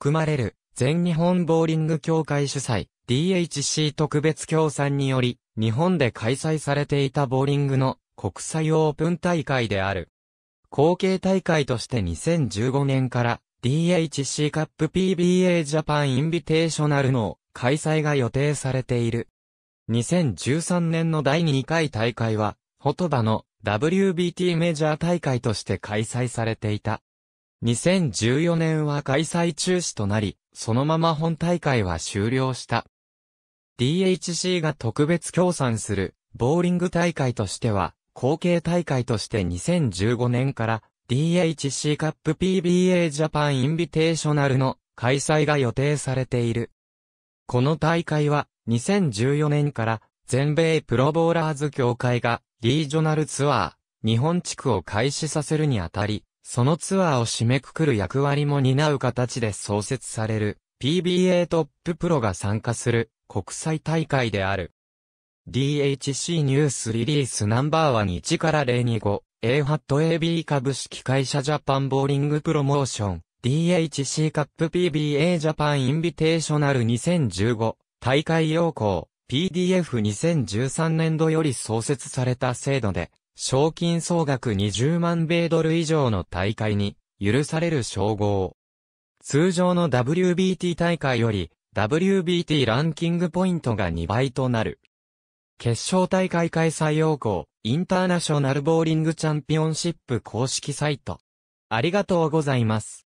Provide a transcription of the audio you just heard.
含まれる全日本ボーリング協会主催 DHC 特別協賛により日本で開催されていたボーリングの国際オープン大会である。後継大会として2015年から DHC カップ PBA ジャパンインビテーショナルの開催が予定されている。2013年の第2回大会は、ホトバの WBT メジャー大会として開催されていた。2014年は開催中止となり、そのまま本大会は終了した。DHC が特別協賛するボーリング大会としては、後継大会として2015年から DHC カップ PBA ジャパンインビテーショナルの開催が予定されている。この大会は2014年から全米プロボーラーズ協会がリージョナルツアー、日本地区を開始させるにあたり、そのツアーを締めくくる役割も担う形で創設される PBA トッププロが参加する国際大会である。DHC ニュースリリースナンバーワン1から025 A ハット AB 株式会社ジャパンボーリングプロモーション DHC カップ PBA ジャパンインビテーショナル2015大会要項 PDF2013 年度より創設された制度で賞金総額20万米ドル以上の大会に、許される称号。通常の WBT 大会より、WBT ランキングポイントが2倍となる。決勝大会開催要項、インターナショナルボーリングチャンピオンシップ公式サイト。ありがとうございます。